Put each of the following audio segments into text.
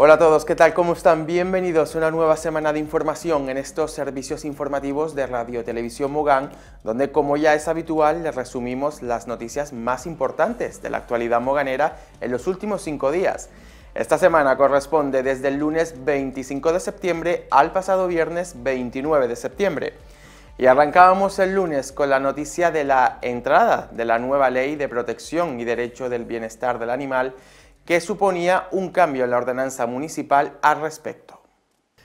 Hola a todos, ¿qué tal? ¿Cómo están? Bienvenidos a una nueva semana de información en estos servicios informativos de Radio Televisión Mogán, donde como ya es habitual les resumimos las noticias más importantes de la actualidad moganera en los últimos cinco días. Esta semana corresponde desde el lunes 25 de septiembre al pasado viernes 29 de septiembre. Y arrancábamos el lunes con la noticia de la entrada de la nueva ley de protección y derecho del bienestar del animal que suponía un cambio en la ordenanza municipal al respecto.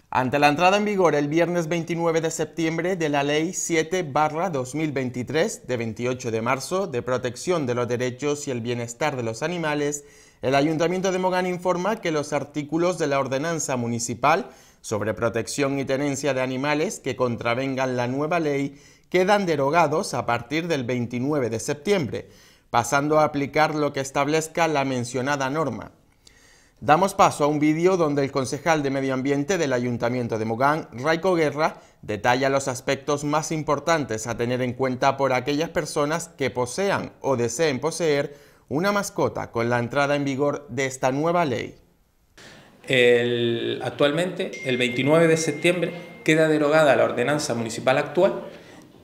Ante la entrada en vigor el viernes 29 de septiembre de la Ley 7-2023 de 28 de marzo de protección de los derechos y el bienestar de los animales, el Ayuntamiento de Mogán informa que los artículos de la ordenanza municipal sobre protección y tenencia de animales que contravengan la nueva ley quedan derogados a partir del 29 de septiembre pasando a aplicar lo que establezca la mencionada norma. Damos paso a un vídeo donde el concejal de Medio Ambiente del Ayuntamiento de Mogán, Raico Guerra, detalla los aspectos más importantes a tener en cuenta por aquellas personas que posean o deseen poseer una mascota con la entrada en vigor de esta nueva ley. actualmente, el 29 de septiembre, queda derogada la ordenanza municipal actual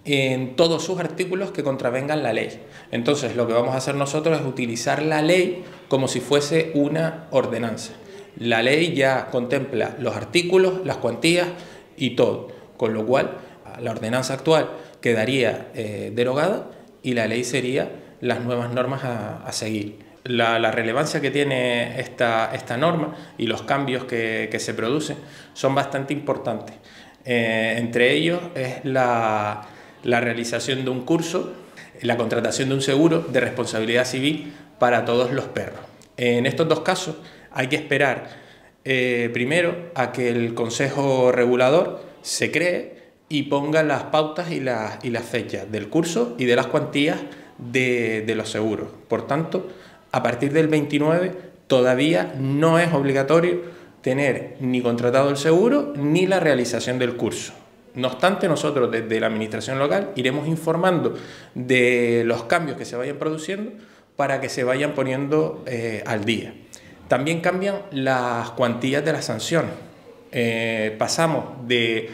en todos sus artículos que contravengan la ley. Entonces lo que vamos a hacer nosotros es utilizar la ley como si fuese una ordenanza. La ley ya contempla los artículos, las cuantías y todo, con lo cual la ordenanza actual quedaría eh, derogada y la ley sería las nuevas normas a, seguir. La, relevancia que tiene esta, esta norma y los cambios que, se producen son bastante importantes. Eh, entre ellos es la, la realización de un curso, la contratación de un seguro de responsabilidad civil para todos los perros. En estos dos casos hay que esperar eh, primero a que el Consejo Regulador se cree y ponga las pautas y las, fechas del curso y de las cuantías de los seguros. Por tanto, a partir del 29 todavía no es obligatorio tener ni contratado el seguro ni la realización del curso. No obstante, nosotros desde la administración local iremos informando de los cambios que se vayan produciendo para que se vayan poniendo eh, al día. También cambian las cuantías de las sanciones. Eh, pasamos de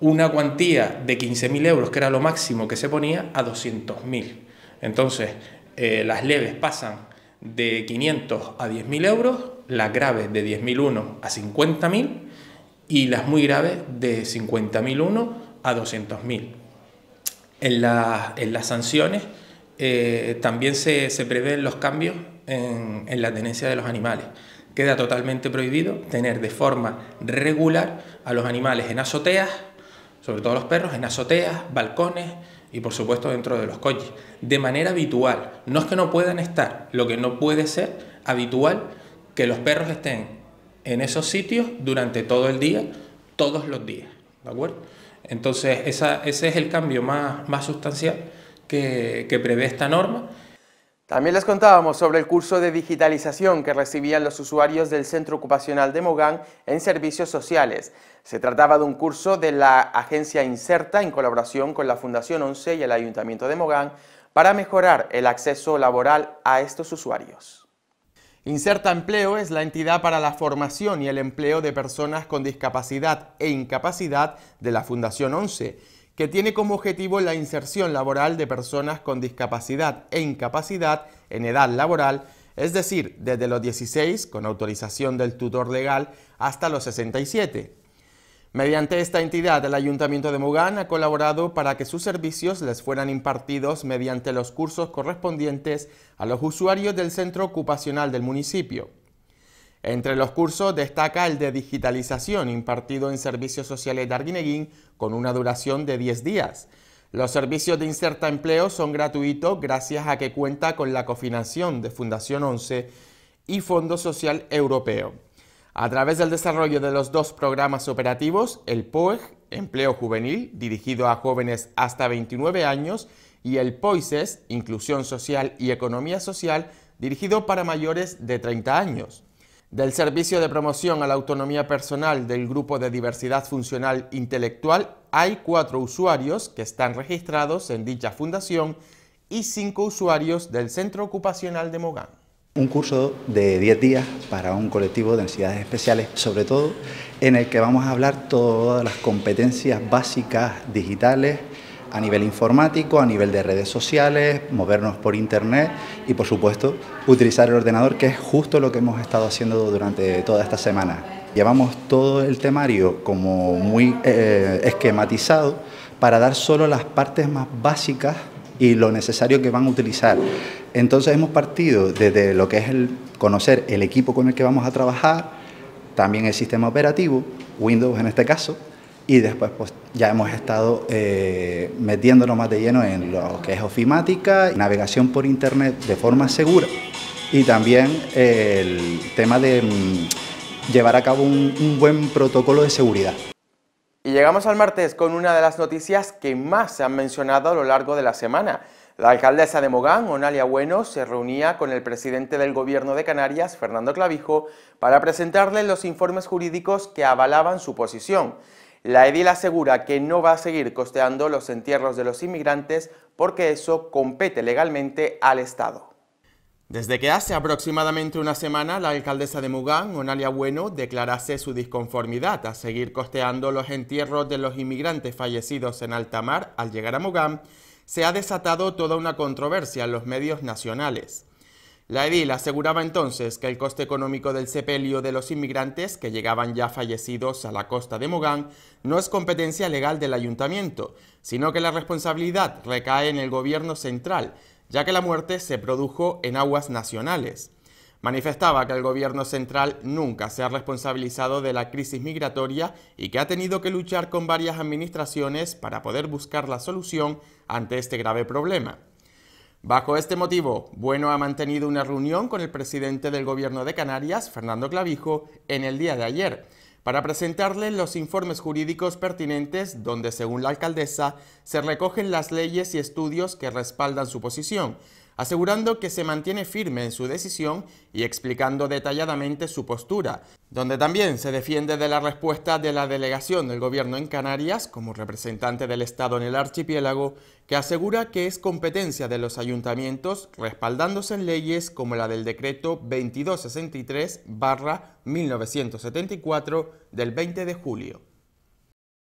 una cuantía de 15.000 euros, que era lo máximo que se ponía, a 200.000. Entonces, eh, las leves pasan de 500 a 10.000 euros, las graves de 10.001 a 50.000 y las muy graves de 50.001 a 200.000. En, las sanciones eh, también se, se, prevén los cambios en, en la tenencia de los animales. Queda totalmente prohibido tener de forma regular a los animales en azoteas, sobre todo los perros, en azoteas, balcones, y por supuesto dentro de los coches, de manera habitual. No es que no puedan estar, lo que no puede ser habitual que los perros estén en esos sitios durante todo el día, todos los días. ¿De acuerdo? Entonces, ese es el cambio más, sustancial que, que prevé esta norma. También les contábamos sobre el curso de digitalización que recibían los usuarios del Centro Ocupacional de Mogán en servicios sociales. Se trataba de un curso de la agencia Inserta en colaboración con la Fundación 11 y el Ayuntamiento de Mogán para mejorar el acceso laboral a estos usuarios. Inserta Empleo es la entidad para la formación y el empleo de personas con discapacidad e incapacidad de la Fundación 11, que tiene como objetivo la inserción laboral de personas con discapacidad e incapacidad en edad laboral, es decir, desde los 16, con autorización del tutor legal, hasta los 67. Mediante esta entidad, el Ayuntamiento de Mugán ha colaborado para que sus servicios les fueran impartidos mediante los cursos correspondientes a los usuarios del centro ocupacional del municipio. Entre los cursos destaca el de digitalización impartido en Servicios Sociales de Arguineguín con una duración de 10 días. Los servicios de Inserta Empleo son gratuitos gracias a que cuenta con la cofinanciación de Fundación 11 y Fondo Social Europeo. A través del desarrollo de los dos programas operativos, el POEG, Empleo Juvenil, dirigido a jóvenes hasta 29 años, y el POISES, Inclusión Social y Economía Social, dirigido para mayores de 30 años. Del Servicio de Promoción a la Autonomía Personal del Grupo de Diversidad Funcional Intelectual hay cuatro usuarios que están registrados en dicha fundación y cinco usuarios del Centro Ocupacional de Mogán. Un curso de 10 días para un colectivo de necesidades especiales, sobre todo en el que vamos a hablar todas las competencias básicas digitales a nivel informático, a nivel de redes sociales, movernos por internet y por supuesto utilizar el ordenador que es justo lo que hemos estado haciendo durante toda esta semana. Llevamos todo el temario como muy eh, esquematizado para dar solo las partes más básicas y lo necesario que van a utilizar. Entonces hemos partido desde lo que es el conocer el equipo con el que vamos a trabajar, también el sistema operativo, Windows en este caso, y después pues, ya hemos estado eh, metiéndonos más de lleno en lo que es ofimática, navegación por Internet de forma segura y también el tema de mm, llevar a cabo un buen protocolo de seguridad. Y llegamos al martes con una de las noticias que más se han mencionado a lo largo de la semana, la alcaldesa de Mogán, Onalia Bueno, se reunía con el presidente del gobierno de Canarias, Fernando Clavijo, para presentarle los informes jurídicos que avalaban su posición. La edil asegura que no va a seguir costeando los entierros de los inmigrantes porque eso compete legalmente al Estado. Desde que hace aproximadamente una semana la alcaldesa de Mogán, Onalia Bueno, declarase su disconformidad a seguir costeando los entierros de los inmigrantes fallecidos en alta mar al llegar a Mogán, se ha desatado toda una controversia en los medios nacionales. La edil aseguraba entonces que el coste económico del sepelio de los inmigrantes que llegaban ya fallecidos a la costa de Mogán no es competencia legal del ayuntamiento, sino que la responsabilidad recae en el gobierno central, ya que la muerte se produjo en aguas nacionales. Manifestaba que el gobierno central nunca se ha responsabilizado de la crisis migratoria y que ha tenido que luchar con varias administraciones para poder buscar la solución ante este grave problema. Bajo este motivo, Bueno ha mantenido una reunión con el presidente del gobierno de Canarias, Fernando Clavijo, en el día de ayer, para presentarle los informes jurídicos pertinentes donde, según la alcaldesa, se recogen las leyes y estudios que respaldan su posición, asegurando que se mantiene firme en su decisión y explicando detalladamente su postura, donde también se defiende de la respuesta de la delegación del gobierno en Canarias como representante del Estado en el archipiélago, que asegura que es competencia de los ayuntamientos respaldándose en leyes como la del decreto 2263-1974 del 20 de julio.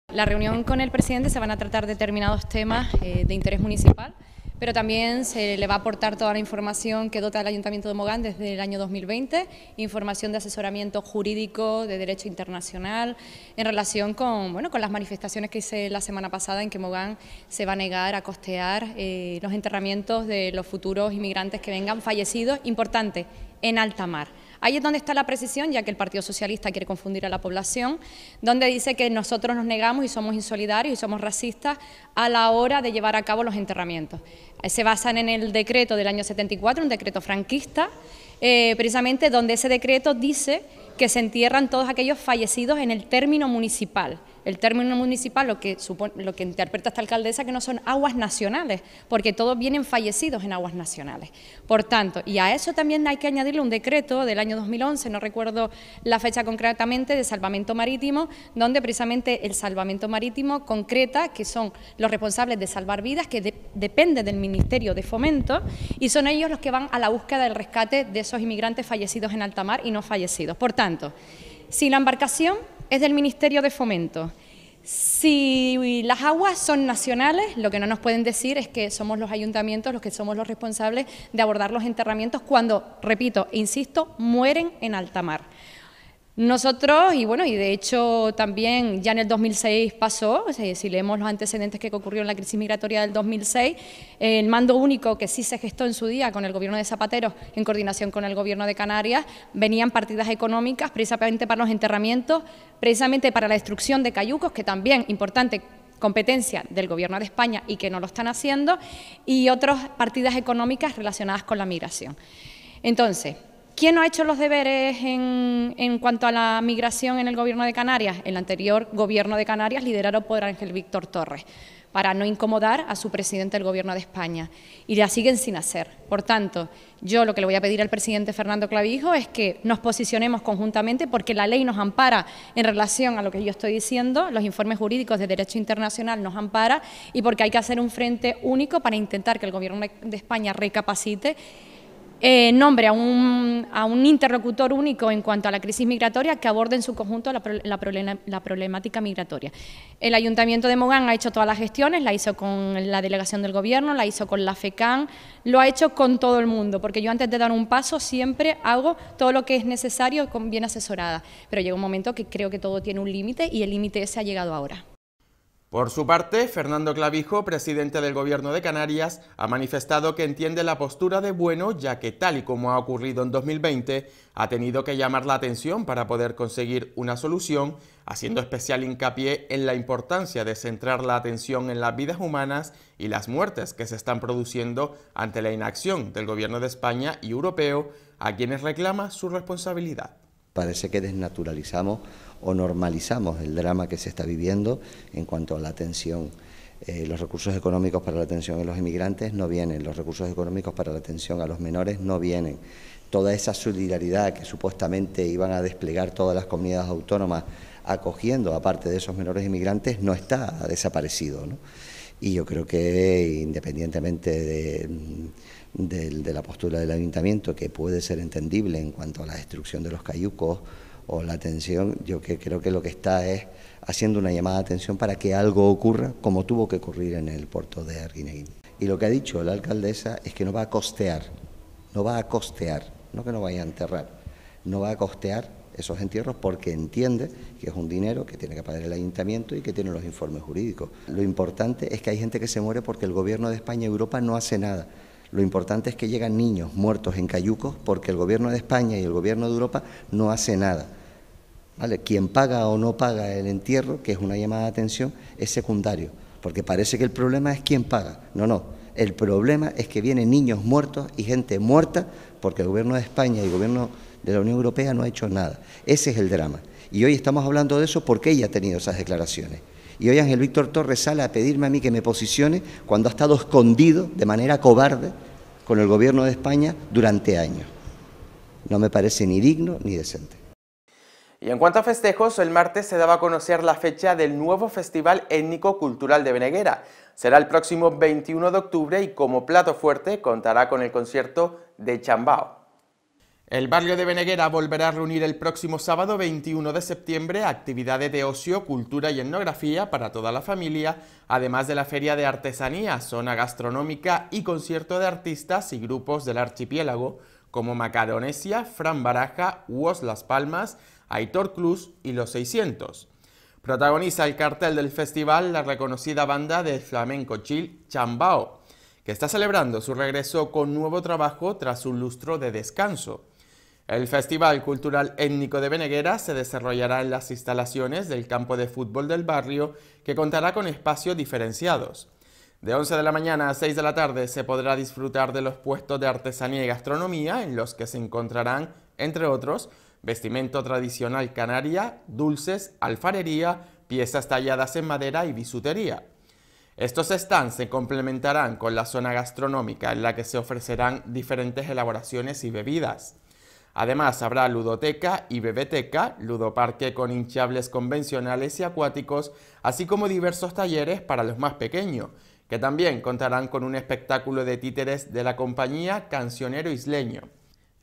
La reunión con el presidente se van a tratar determinados temas eh, de interés municipal pero también se le va a aportar toda la información que dota el Ayuntamiento de Mogán desde el año 2020, información de asesoramiento jurídico de derecho internacional en relación con, las manifestaciones que hice la semana pasada en que Mogán se va a negar a costear eh, los enterramientos de los futuros inmigrantes que vengan fallecidos, importante, en alta mar. Ahí es donde está la precisión, ya que el Partido Socialista quiere confundir a la población, donde dice que nosotros nos negamos y somos insolidarios y somos racistas a la hora de llevar a cabo los enterramientos. Eh, se basan en el decreto del año 74, un decreto franquista, eh, precisamente donde ese decreto dice que se entierran todos aquellos fallecidos en el término municipal el término municipal lo que, interpreta esta alcaldesa que no son aguas nacionales, porque todos vienen fallecidos en aguas nacionales. Por tanto, y a eso también hay que añadirle un decreto del año 2011, no recuerdo la fecha concretamente, de salvamento marítimo, donde precisamente el salvamento marítimo concreta que son los responsables de salvar vidas, que depende del Ministerio de Fomento, y son ellos los que van a la búsqueda del rescate de esos inmigrantes fallecidos en alta mar y no fallecidos. Por tanto, si la embarcación es del Ministerio de Fomento. Si las aguas son nacionales, lo que no nos pueden decir es que somos los ayuntamientos los que somos los responsables de abordar los enterramientos cuando, repito e insisto, mueren en alta mar. Nosotros, y bueno, y de hecho también ya en el 2006 pasó, si leemos los antecedentes que ocurrió en la crisis migratoria del 2006, el mando único que sí se gestó en su día con el gobierno de Zapatero, en coordinación con el gobierno de Canarias, venían partidas económicas precisamente para los enterramientos, precisamente para la destrucción de cayucos, que también, importante, competencia del Gobierno de España y que no lo están haciendo, y otras partidas económicas relacionadas con la migración. Entonces, ¿Quién no ha hecho los deberes en, cuanto a la migración en el Gobierno de Canarias? El anterior Gobierno de Canarias, liderado por Ángel Víctor Torres, para no incomodar a su presidente del Gobierno de España. Y la siguen sin hacer. Por tanto, yo lo que le voy a pedir al presidente Fernando Clavijo es que nos posicionemos conjuntamente, porque la ley nos ampara en relación a lo que yo estoy diciendo, los informes jurídicos de derecho internacional nos ampara, y porque hay que hacer un frente único para intentar que el Gobierno de España recapacite eh, nombre a un, interlocutor único en cuanto a la crisis migratoria que aborde en su conjunto la, problemática migratoria. El Ayuntamiento de Mogán ha hecho todas las gestiones, la hizo con la delegación del Gobierno, la hizo con la FECAN, lo ha hecho con todo el mundo, porque yo antes de dar un paso siempre hago todo lo que es necesario con bien asesorada, pero llega un momento que creo que todo tiene un límite y el límite ese ha llegado ahora. Por su parte, Fernando Clavijo, presidente del Gobierno de Canarias, ha manifestado que entiende la postura de Bueno, ya que tal y como ha ocurrido en 2020, ha tenido que llamar la atención para poder conseguir una solución, haciendo especial hincapié en la importancia de centrar la atención en las vidas humanas y las muertes que se están produciendo ante la inacción del Gobierno de España y europeo, a quienes reclama su responsabilidad. Parece que desnaturalizamos o normalizamos el drama que se está viviendo en cuanto a la atención. Eh, los recursos económicos para la atención a los inmigrantes no vienen, los recursos económicos para la atención a los menores no vienen. Toda esa solidaridad que supuestamente iban a desplegar todas las comunidades autónomas acogiendo a de esos menores inmigrantes no está, ha desaparecido. Y yo creo que independientemente de la postura del ayuntamiento, que puede ser entendible en cuanto a la destrucción de los cayucos, o la atención, yo que creo que lo que está es haciendo una llamada de atención para que algo ocurra como tuvo que ocurrir en el puerto de Arguineguín. Y lo que ha dicho la alcaldesa es que no va a costear, no va a costear, no que no vaya a enterrar, no va a costear esos entierros porque entiende que es un dinero que tiene que pagar el ayuntamiento y que tiene los informes jurídicos. Lo importante es que hay gente que se muere porque el gobierno de España y Europa no hace nada. Lo importante es que llegan niños muertos en cayucos porque el gobierno de España y el gobierno de Europa no hace nada. ¿Vale? Quien paga o no paga el entierro, que es una llamada de atención, es secundario, porque parece que el problema es quién paga. No, no, el problema es que vienen niños muertos y gente muerta porque el gobierno de España y el gobierno de la Unión Europea no ha hecho nada. Ese es el drama. Y hoy estamos hablando de eso porque ella ha tenido esas declaraciones. Y hoy Ángel Víctor Torres sale a pedirme a mí que me posicione cuando ha estado escondido de manera cobarde con el gobierno de España durante años. No me parece ni digno ni decente. Y en cuanto a festejos, el martes se daba a conocer la fecha del nuevo Festival Étnico Cultural de Beneguera. Será el próximo 21 de octubre y como plato fuerte contará con el concierto de Chambao. El barrio de Beneguera volverá a reunir el próximo sábado 21 de septiembre actividades de ocio, cultura y etnografía para toda la familia, además de la Feria de Artesanía, zona gastronómica y concierto de artistas y grupos del archipiélago, como Macaronesia, Fran Baraja, UOS Las Palmas, Aitor Cruz y Los 600. Protagoniza el cartel del festival la reconocida banda de flamenco chill Chambao, que está celebrando su regreso con nuevo trabajo tras un lustro de descanso. El Festival Cultural Étnico de Beneguera se desarrollará en las instalaciones del campo de fútbol del barrio, que contará con espacios diferenciados. De 11 de la mañana a 6 de la tarde se podrá disfrutar de los puestos de artesanía y gastronomía en los que se encontrarán, entre otros, vestimento tradicional canaria, dulces, alfarería, piezas talladas en madera y bisutería. Estos stands se complementarán con la zona gastronómica en la que se ofrecerán diferentes elaboraciones y bebidas. Además, habrá ludoteca y bebeteca, ludoparque con hinchables convencionales y acuáticos, así como diversos talleres para los más pequeños, que también contarán con un espectáculo de títeres de la compañía Cancionero Isleño.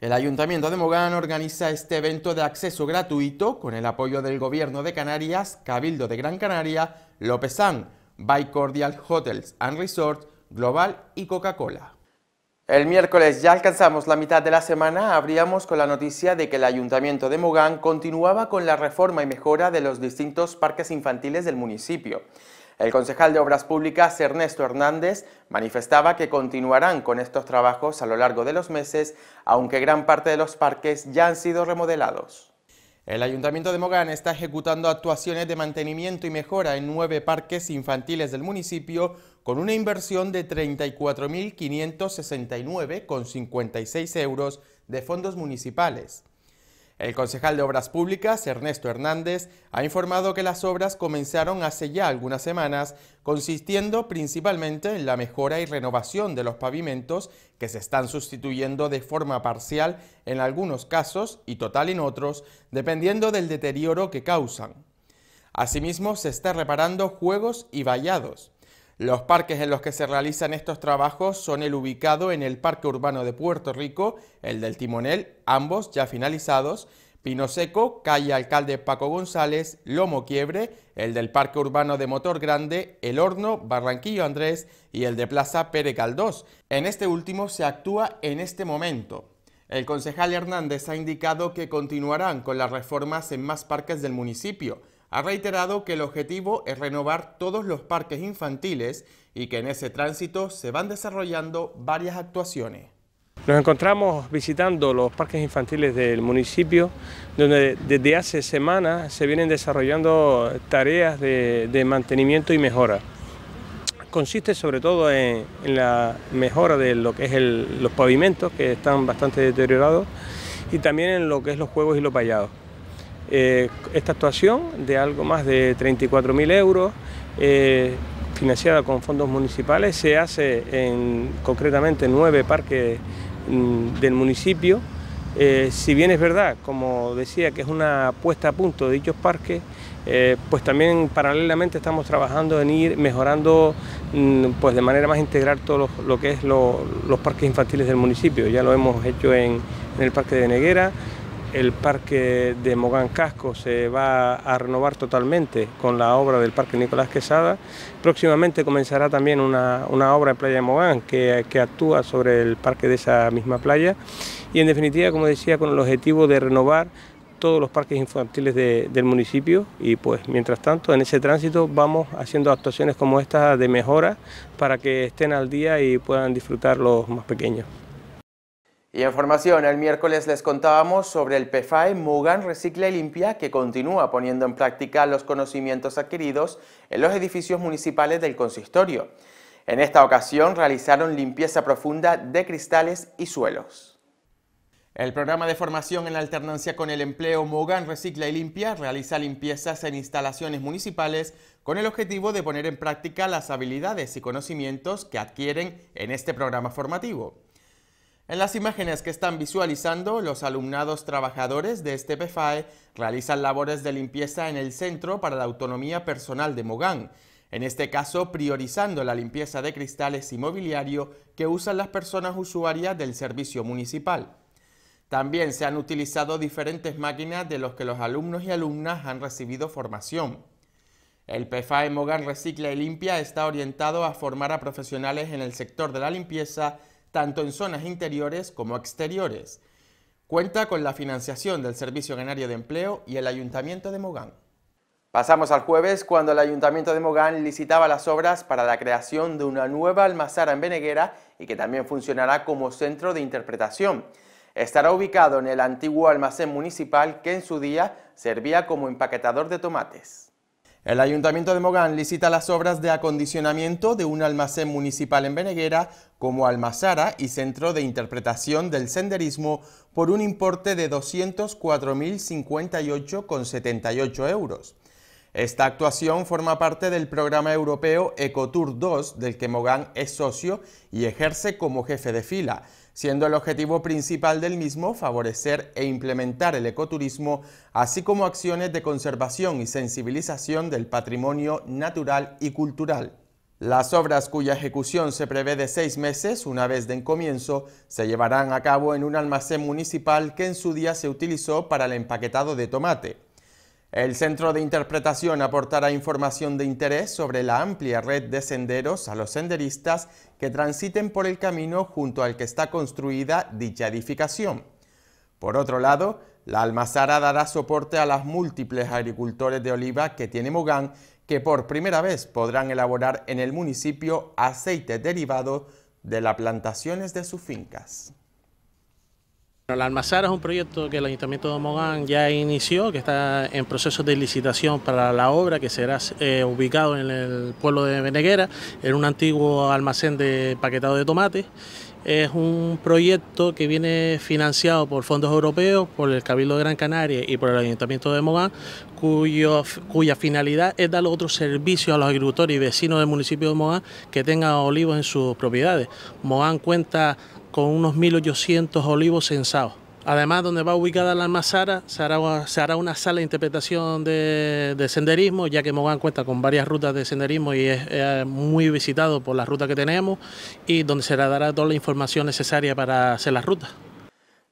El Ayuntamiento de Mogán organiza este evento de acceso gratuito con el apoyo del Gobierno de Canarias, Cabildo de Gran Canaria, López By Cordial Hotels and Resort, Global y Coca-Cola. El miércoles ya alcanzamos la mitad de la semana, abríamos con la noticia de que el Ayuntamiento de Mogán continuaba con la reforma y mejora de los distintos parques infantiles del municipio. El concejal de Obras Públicas, Ernesto Hernández, manifestaba que continuarán con estos trabajos a lo largo de los meses, aunque gran parte de los parques ya han sido remodelados. El Ayuntamiento de Mogán está ejecutando actuaciones de mantenimiento y mejora en nueve parques infantiles del municipio con una inversión de 34.569,56 euros de fondos municipales. El concejal de Obras Públicas, Ernesto Hernández, ha informado que las obras comenzaron hace ya algunas semanas, consistiendo principalmente en la mejora y renovación de los pavimentos que se están sustituyendo de forma parcial en algunos casos y total en otros, dependiendo del deterioro que causan. Asimismo, se está reparando juegos y vallados. Los parques en los que se realizan estos trabajos son el ubicado en el Parque Urbano de Puerto Rico, el del Timonel, ambos ya finalizados, Pino Seco, calle Alcalde Paco González, Lomo Quiebre, el del Parque Urbano de Motor Grande, El Horno, Barranquillo Andrés y el de Plaza Pere Caldós. En este último se actúa en este momento. El concejal Hernández ha indicado que continuarán con las reformas en más parques del municipio ha reiterado que el objetivo es renovar todos los parques infantiles y que en ese tránsito se van desarrollando varias actuaciones. Nos encontramos visitando los parques infantiles del municipio, donde desde hace semanas se vienen desarrollando tareas de, mantenimiento y mejora. Consiste sobre todo en, la mejora de lo que es los pavimentos, que están bastante deteriorados, y también en lo que es los juegos y los vallados. Eh, esta actuación de algo más de 34.000 euros, eh, financiada con fondos municipales, se hace en concretamente nueve parques mm, del municipio. Eh, si bien es verdad, como decía, que es una puesta a punto de dichos parques, pues también paralelamente estamos trabajando en ir mejorando mm, pues de manera más integral todo lo, que es los parques infantiles del municipio. Ya lo hemos hecho en el Parque de Neguera, el parque de Mogán Casco se va a renovar totalmente con la obra del parque Nicolás Quesada. Próximamente comenzará también una, obra en Playa de Mogán que, actúa sobre el parque de esa misma playa. Y en definitiva, como decía, con el objetivo de renovar todos los parques infantiles del municipio y pues mientras tanto en ese tránsito vamos haciendo actuaciones como esta de mejora para que estén al día y puedan disfrutar los más pequeños. Y en formación, el miércoles les contábamos sobre el PFAE Mugan Recicla y Limpia que continúa poniendo en práctica los conocimientos adquiridos en los edificios municipales del consistorio. En esta ocasión realizaron limpieza profunda de cristales y suelos. El programa de formación en alternancia con el empleo Mugan Recicla y Limpia realiza limpiezas en instalaciones municipales con el objetivo de poner en práctica las habilidades y conocimientos que adquieren en este programa formativo. En las imágenes que están visualizando, los alumnados trabajadores de este PFAE realizan labores de limpieza en el Centro para la Autonomía Personal de Mogán, en este caso priorizando la limpieza de cristales y mobiliario que usan las personas usuarias del servicio municipal. También se han utilizado diferentes máquinas de los que los alumnos y alumnas han recibido formación. El PFAE Mogán Recicla y Limpia está orientado a formar a profesionales en el sector de la limpieza tanto en zonas interiores como exteriores. Cuenta con la financiación del Servicio Canario de Empleo y el Ayuntamiento de Mogán. Pasamos al jueves cuando el Ayuntamiento de Mogán licitaba las obras para la creación de una nueva almazara en Beneguera y que también funcionará como centro de interpretación. Estará ubicado en el antiguo almacén municipal que en su día servía como empaquetador de tomates. El Ayuntamiento de Mogán licita las obras de acondicionamiento de un almacén municipal en Beneguera como almazara y centro de interpretación del senderismo por un importe de 204.058,78 euros. Esta actuación forma parte del programa europeo Ecotour 2 del que Mogán es socio y ejerce como jefe de fila, siendo el objetivo principal del mismo favorecer e implementar el ecoturismo, así como acciones de conservación y sensibilización del patrimonio natural y cultural. Las obras cuya ejecución se prevé de seis meses, una vez de encomienzo, se llevarán a cabo en un almacén municipal que en su día se utilizó para el empaquetado de tomate. El centro de interpretación aportará información de interés sobre la amplia red de senderos a los senderistas que transiten por el camino junto al que está construida dicha edificación. Por otro lado, la almazara dará soporte a las múltiples agricultores de oliva que tiene Mogán, que por primera vez podrán elaborar en el municipio aceite derivado de las plantaciones de sus fincas. La Almazara es un proyecto que el Ayuntamiento de Mogán ya inició, que está en proceso de licitación para la obra que será eh, ubicado en el pueblo de Beneguera, en un antiguo almacén de paquetado de tomates. Es un proyecto que viene financiado por fondos europeos, por el Cabildo de Gran Canaria y por el Ayuntamiento de Mogán, cuya finalidad es dar otro servicio a los agricultores y vecinos del municipio de Mogán que tengan olivos en sus propiedades. Mogán cuenta con unos 1.800 olivos censados. Además, donde va ubicada la almazara, se hará, se hará una sala de interpretación de, senderismo, ya que Mogán cuenta con varias rutas de senderismo y es muy visitado por las rutas que tenemos, y donde se le dará toda la información necesaria para hacer las rutas.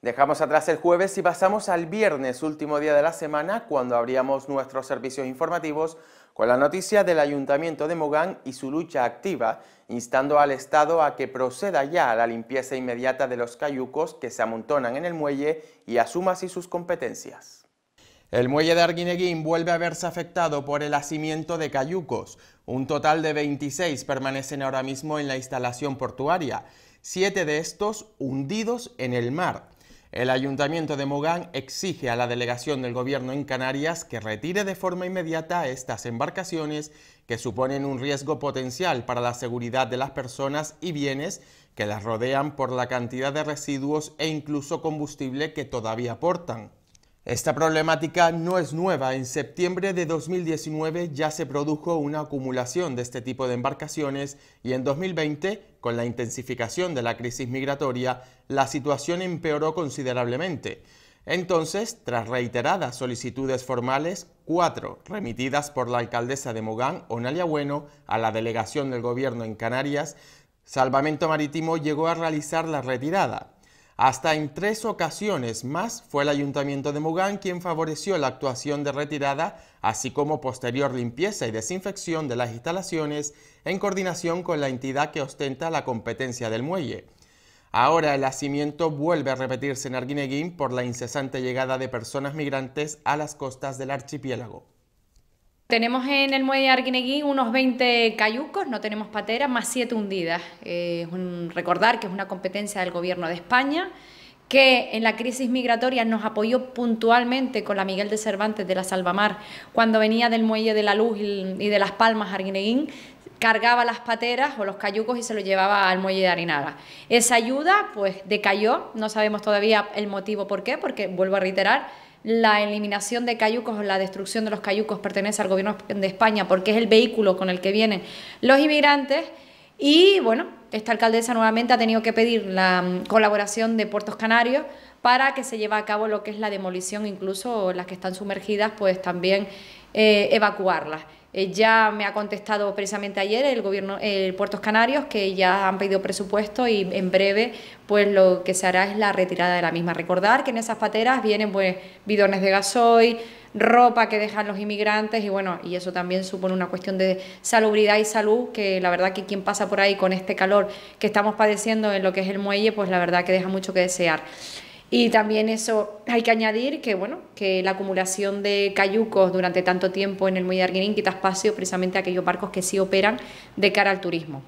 Dejamos atrás el jueves y pasamos al viernes, último día de la semana, cuando abríamos nuestros servicios informativos con la noticia del Ayuntamiento de Mogán y su lucha activa, instando al Estado a que proceda ya a la limpieza inmediata de los cayucos que se amontonan en el muelle y asuma así sus competencias. El muelle de Arguineguín vuelve a verse afectado por el hacimiento de cayucos. Un total de 26 permanecen ahora mismo en la instalación portuaria, siete de estos hundidos en el mar. El ayuntamiento de Mogán exige a la delegación del gobierno en Canarias que retire de forma inmediata estas embarcaciones que suponen un riesgo potencial para la seguridad de las personas y bienes que las rodean por la cantidad de residuos e incluso combustible que todavía aportan. Esta problemática no es nueva. En septiembre de 2019 ya se produjo una acumulación de este tipo de embarcaciones y en 2020 con la intensificación de la crisis migratoria, la situación empeoró considerablemente. Entonces, tras reiteradas solicitudes formales, cuatro remitidas por la alcaldesa de Mogán, Onalia Bueno, a la delegación del gobierno en Canarias, Salvamento Marítimo llegó a realizar la retirada, hasta en tres ocasiones más fue el Ayuntamiento de Mugán quien favoreció la actuación de retirada, así como posterior limpieza y desinfección de las instalaciones en coordinación con la entidad que ostenta la competencia del muelle. Ahora el hacimiento vuelve a repetirse en Arguineguín por la incesante llegada de personas migrantes a las costas del archipiélago. Tenemos en el muelle de Arguineguín unos 20 cayucos, no tenemos pateras, más 7 hundidas. es un, recordar que es una competencia del Gobierno de España, que en la crisis migratoria nos apoyó puntualmente con la Miguel de Cervantes de la Salvamar, cuando venía del muelle de la Luz y de Las Palmas a Arguineguín, cargaba las pateras o los cayucos y se los llevaba al muelle de Arinaga. Esa ayuda pues decayó, no sabemos todavía el motivo por qué, porque vuelvo a reiterar, la eliminación de cayucos o la destrucción de los cayucos pertenece al gobierno de España porque es el vehículo con el que vienen los inmigrantes. Y bueno, esta alcaldesa nuevamente ha tenido que pedir la mm, colaboración de Puertos Canarios para que se lleve a cabo lo que es la demolición, incluso las que están sumergidas, pues también eh, evacuarlas. Eh, ya me ha contestado precisamente ayer el gobierno, el Puertos Canarios, que ya han pedido presupuesto y en breve, pues lo que se hará es la retirada de la misma. Recordar que en esas pateras vienen pues, bidones de gasoil, ropa que dejan los inmigrantes y bueno, y eso también supone una cuestión de salubridad y salud, que la verdad que quien pasa por ahí con este calor que estamos padeciendo en lo que es el muelle, pues la verdad que deja mucho que desear. Y también eso hay que añadir que, bueno, que la acumulación de cayucos durante tanto tiempo en el muelle quita espacio precisamente a aquellos barcos que sí operan de cara al turismo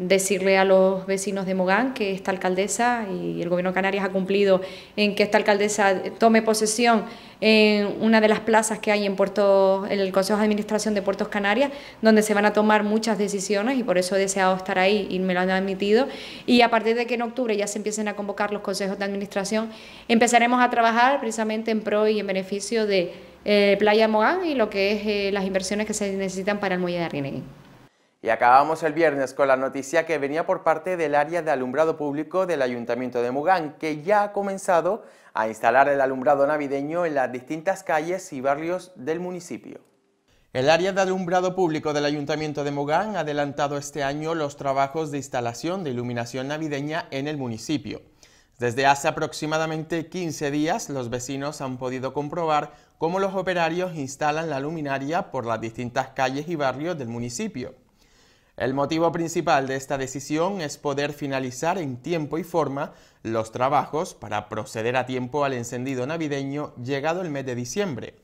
decirle a los vecinos de Mogán que esta alcaldesa y el gobierno de Canarias ha cumplido en que esta alcaldesa tome posesión en una de las plazas que hay en Puerto, el Consejo de Administración de Puertos Canarias, donde se van a tomar muchas decisiones y por eso he deseado estar ahí y me lo han admitido. Y a partir de que en octubre ya se empiecen a convocar los consejos de administración, empezaremos a trabajar precisamente en pro y en beneficio de eh, Playa Mogán y lo que es eh, las inversiones que se necesitan para el muelle de Arguineguín. Y acabamos el viernes con la noticia que venía por parte del área de alumbrado público del Ayuntamiento de Mugán, que ya ha comenzado a instalar el alumbrado navideño en las distintas calles y barrios del municipio. El área de alumbrado público del Ayuntamiento de Mugán ha adelantado este año los trabajos de instalación de iluminación navideña en el municipio. Desde hace aproximadamente 15 días, los vecinos han podido comprobar cómo los operarios instalan la luminaria por las distintas calles y barrios del municipio. El motivo principal de esta decisión es poder finalizar en tiempo y forma los trabajos para proceder a tiempo al encendido navideño llegado el mes de diciembre,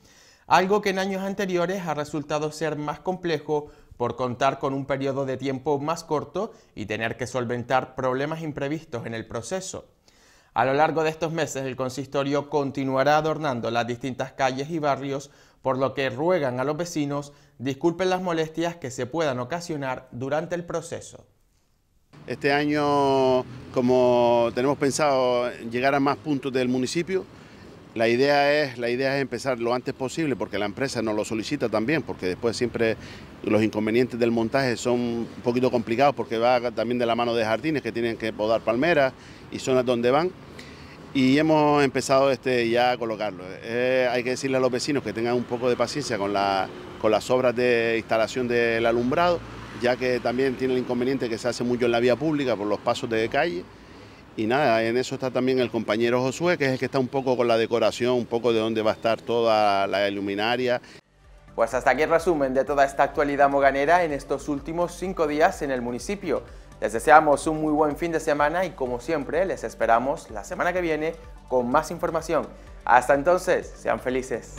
algo que en años anteriores ha resultado ser más complejo por contar con un periodo de tiempo más corto y tener que solventar problemas imprevistos en el proceso. A lo largo de estos meses el consistorio continuará adornando las distintas calles y barrios por lo que ruegan a los vecinos disculpen las molestias que se puedan ocasionar durante el proceso. Este año, como tenemos pensado llegar a más puntos del municipio, la idea es, la idea es empezar lo antes posible porque la empresa nos lo solicita también, porque después siempre los inconvenientes del montaje son un poquito complicados porque va también de la mano de jardines que tienen que podar palmeras y zonas donde van y hemos empezado este, ya a colocarlo. Eh, hay que decirle a los vecinos que tengan un poco de paciencia con, la, con las obras de instalación del alumbrado, ya que también tiene el inconveniente que se hace mucho en la vía pública por los pasos de calle. Y nada, en eso está también el compañero Josué, que es el que está un poco con la decoración, un poco de dónde va a estar toda la luminaria. Pues hasta aquí el resumen de toda esta actualidad moganera en estos últimos cinco días en el municipio. Les deseamos un muy buen fin de semana y como siempre les esperamos la semana que viene con más información. Hasta entonces, sean felices.